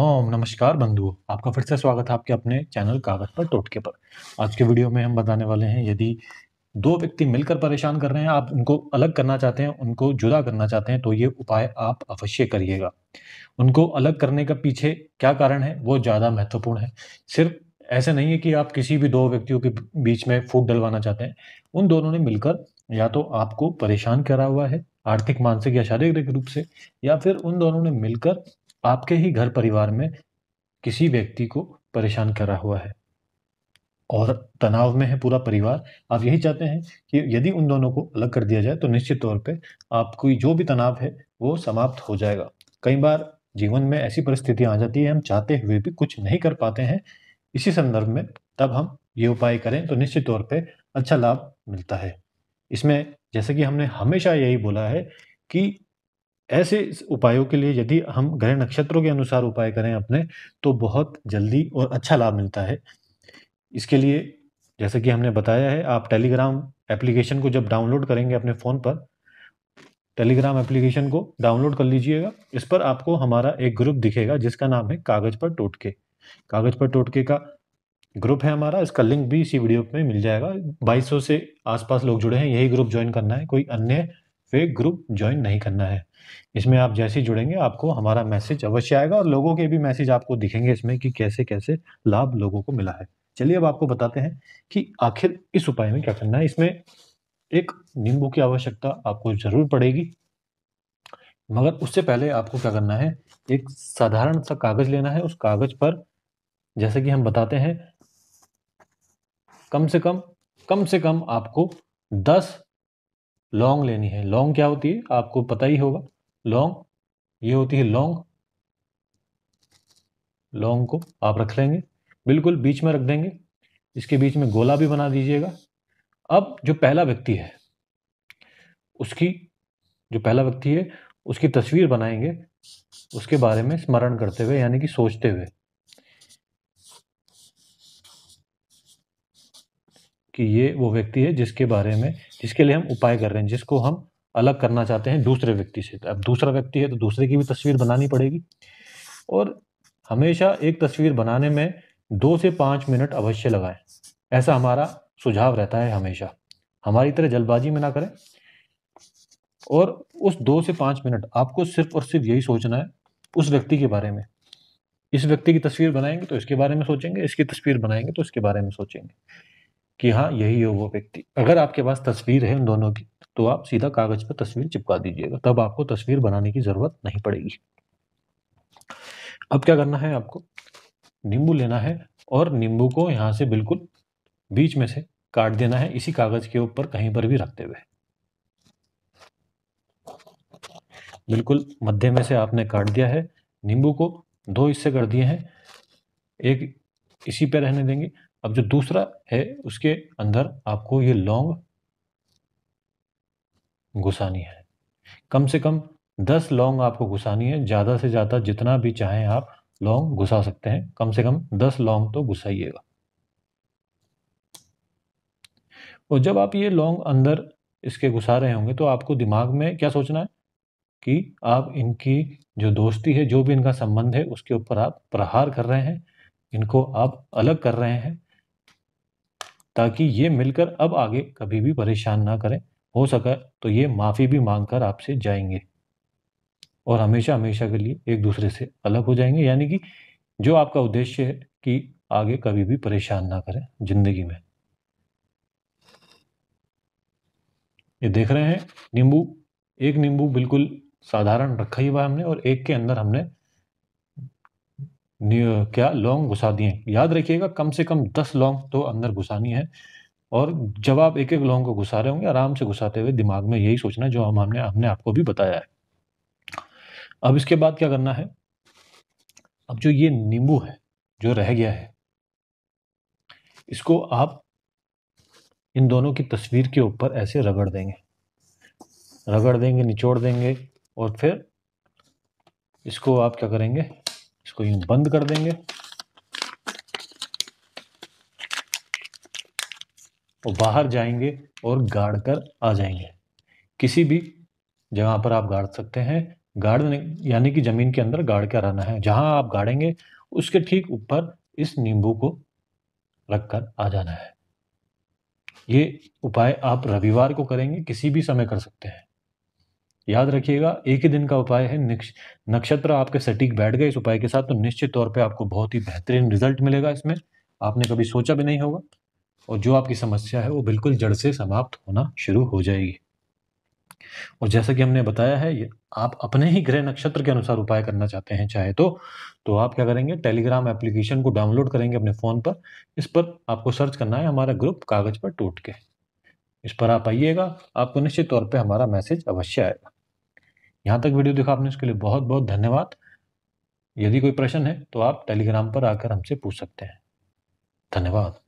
ओम नमस्कार बंधुओं आपका फिर से स्वागत है आपके अपने चैनल कागज पर टोटके पर आज के वीडियो में हम बताने वाले हैं यदि दो व्यक्ति मिलकर परेशान कर रहे हैं आप उनको अलग करना चाहते हैं उनको जुदा करना चाहते हैं तो ये उपाय आप अवश्य करिएगा उनको अलग करने का पीछे क्या कारण है वो ज़्यादा महत्वपूर्ण है सिर्फ ऐसे नहीं है कि आप किसी भी दो व्यक्तियों के बीच में फूट डलवाना चाहते हैं उन दोनों ने मिलकर या तो आपको परेशान करा हुआ है आर्थिक मानसिक या शारीरिक रूप से या फिर उन दोनों ने मिलकर आपके ही घर परिवार में किसी व्यक्ति को परेशान करा हुआ है और तनाव में है पूरा परिवार आप यही चाहते हैं कि यदि उन दोनों को अलग कर दिया जाए तो निश्चित तौर पे आपको जो भी तनाव है वो समाप्त हो जाएगा कई बार जीवन में ऐसी परिस्थितियाँ आ जाती है हम चाहते हुए भी कुछ नहीं कर पाते हैं इसी संदर्भ में तब हम ये उपाय करें तो निश्चित तौर पर अच्छा लाभ मिलता है इसमें जैसे कि हमने हमेशा यही बोला है कि ऐसे उपायों के लिए यदि हम ग्रह नक्षत्रों के अनुसार उपाय करें अपने तो बहुत जल्दी और अच्छा लाभ मिलता है इसके लिए जैसे कि हमने बताया है आप टेलीग्राम एप्लीकेशन को जब डाउनलोड करेंगे अपने फ़ोन पर टेलीग्राम एप्लीकेशन को डाउनलोड कर लीजिएगा इस पर आपको हमारा एक ग्रुप दिखेगा जिसका नाम है कागज़ पर टोटके कागज़ पर टोटके का ग्रुप है हमारा इसका लिंक भी इसी वीडियो में मिल जाएगा 2200 से आसपास लोग जुड़े हैं यही ग्रुप ज्वाइन करना है कोई अन्य फेक ग्रुप ज्वाइन नहीं करना है इसमें आप जैसे जुड़ेंगे आपको हमारा मैसेज अवश्य आएगा और लोगों के भी मैसेज आपको दिखेंगे इसमें कि कैसे कैसे लाभ लोगों को मिला है चलिए अब आपको बताते हैं कि आखिर इस उपाय में क्या करना है इसमें एक नींबू की आवश्यकता आपको जरूर पड़ेगी मगर उससे पहले आपको क्या करना है एक साधारण सा कागज लेना है उस कागज पर जैसे कि हम बताते हैं कम से कम कम से कम आपको दस लॉन्ग लेनी है लॉन्ग क्या होती है आपको पता ही होगा लॉन्ग ये होती है लॉन्ग लॉन्ग को आप रख लेंगे बिल्कुल बीच में रख देंगे इसके बीच में गोला भी बना दीजिएगा अब जो पहला व्यक्ति है उसकी जो पहला व्यक्ति है उसकी तस्वीर बनाएंगे उसके बारे में स्मरण करते हुए यानी कि सोचते हुए कि ये वो व्यक्ति है जिसके बारे में जिसके लिए हम उपाय कर रहे हैं जिसको हम अलग करना चाहते हैं दूसरे व्यक्ति से तो अब दूसरा व्यक्ति है तो दूसरे की भी तस्वीर बनानी पड़ेगी और हमेशा एक तस्वीर बनाने में दो से पाँच मिनट अवश्य लगाएं ऐसा हमारा सुझाव रहता है हमेशा हमारी तरह जल्दबाजी में ना करें और उस दो से पाँच मिनट आपको सिर्फ और सिर्फ यही सोचना है उस व्यक्ति के बारे में इस व्यक्ति की तस्वीर बनाएंगे तो इसके बारे में सोचेंगे इसकी तस्वीर बनाएंगे तो इसके बारे में सोचेंगे कि हाँ यही है वो व्यक्ति अगर आपके पास तस्वीर है उन दोनों की तो आप सीधा कागज पर तस्वीर चिपका दीजिएगा तब आपको तस्वीर बनाने की ज़रूरत नहीं पड़ेगी अब क्या करना है आपको नींबू लेना है और नींबू को यहाँ से बिल्कुल बीच में से काट देना है इसी कागज़ के ऊपर कहीं पर भी रखते हुए बिल्कुल मध्य में से आपने काट दिया है नींबू को दो हिस्से कर दिए हैं एक इसी पे रहने देंगे अब जो दूसरा है उसके अंदर आपको ये लौंग घुसानी है कम से कम दस लौंग आपको घुसानी है ज़्यादा से ज़्यादा जितना भी चाहें आप लौंग घुसा सकते हैं कम से कम दस लौंग तो घुसाइएगा और जब आप ये लौंग अंदर इसके घुसा रहे होंगे तो आपको दिमाग में क्या सोचना है कि आप इनकी जो दोस्ती है जो भी इनका संबंध है उसके ऊपर आप प्रहार कर रहे हैं इनको आप अलग कर रहे हैं ताकि ये मिलकर अब आगे कभी भी परेशान ना करें हो सका तो ये माफ़ी भी मांग कर आपसे जाएंगे और हमेशा हमेशा के लिए एक दूसरे से अलग हो जाएंगे यानी कि जो आपका उद्देश्य है कि आगे कभी भी परेशान ना करें जिंदगी में ये देख रहे हैं नींबू एक नींबू बिल्कुल साधारण रखा ही हुआ हमने और एक के अंदर हमने क्या लौंग घुसा दिए याद रखिएगा कम से कम दस लौंग तो अंदर घुसानी है और जब आप एक एक लौंग को घुसा रहे होंगे आराम से घुसाते हुए दिमाग में यही सोचना जो हम हमने हमने आपको भी बताया है अब इसके बाद क्या करना है अब जो ये नींबू है जो रह गया है इसको आप इन दोनों की तस्वीर के ऊपर ऐसे रगड़ देंगे रगड़ देंगे निचोड़ देंगे और फिर इसको आप क्या करेंगे इसको यूं बंद कर देंगे और बाहर जाएंगे और गाड़ कर आ जाएंगे किसी भी जगह पर आप गाड़ सकते हैं गाड़ने यानी कि ज़मीन के अंदर गाड़ कर आना है जहां आप गाड़ेंगे उसके ठीक ऊपर इस नींबू को रखकर आ जाना है ये उपाय आप रविवार को करेंगे किसी भी समय कर सकते हैं याद रखिएगा एक ही दिन का उपाय है नक्षत्र आपके सटीक बैठ गए इस उपाय के साथ तो निश्चित तौर पे आपको बहुत ही बेहतरीन रिजल्ट मिलेगा इसमें आपने कभी सोचा भी नहीं होगा और जो आपकी समस्या है वो बिल्कुल जड़ से समाप्त होना शुरू हो जाएगी और जैसा कि हमने बताया है आप अपने ही ग्रह नक्षत्र के अनुसार उपाय करना चाहते हैं चाहे तो तो आप क्या करेंगे टेलीग्राम एप्लीकेशन को डाउनलोड करेंगे अपने फ़ोन पर इस पर आपको सर्च करना है हमारा ग्रुप कागज़ पर टूट के इस पर आप आइएगा आपको निश्चित तौर पर हमारा मैसेज अवश्य आएगा यहाँ तक वीडियो देखा आपने उसके लिए बहुत बहुत धन्यवाद यदि कोई प्रश्न है तो आप टेलीग्राम पर आकर हमसे पूछ सकते हैं धन्यवाद